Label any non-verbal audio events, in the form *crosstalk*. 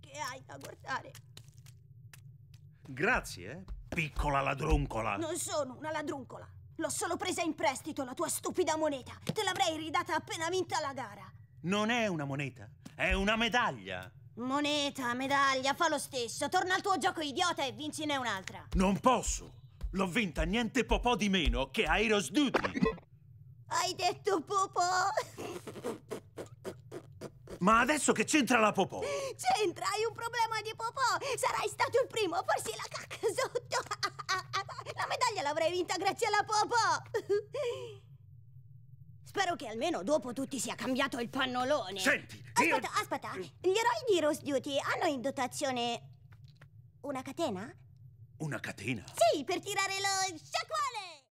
Che hai da guardare? Grazie, eh. piccola ladruncola. Non sono una ladruncola. L'ho solo presa in prestito la tua stupida moneta. Te l'avrei ridata appena vinta la gara. Non è una moneta, è una medaglia. Moneta, medaglia, fa lo stesso. Torna al tuo gioco idiota e vincine un'altra. Non posso. L'ho vinta niente popò di meno che Aeros Duty. Hai detto popò? Ma adesso che c'entra la popò? C'entra, hai un problema di popò! Sarai stato il primo a farsi la cacca sotto! *laughs* La medaglia l'avrei vinta grazie alla popò! *laughs* Spero che almeno dopo tutti sia cambiato il pannolone! Senti, io... Aspetta, aspetta! Gli eroi di Rose Duty hanno in dotazione... una catena? Una catena? Sì, per tirare lo sciacquale!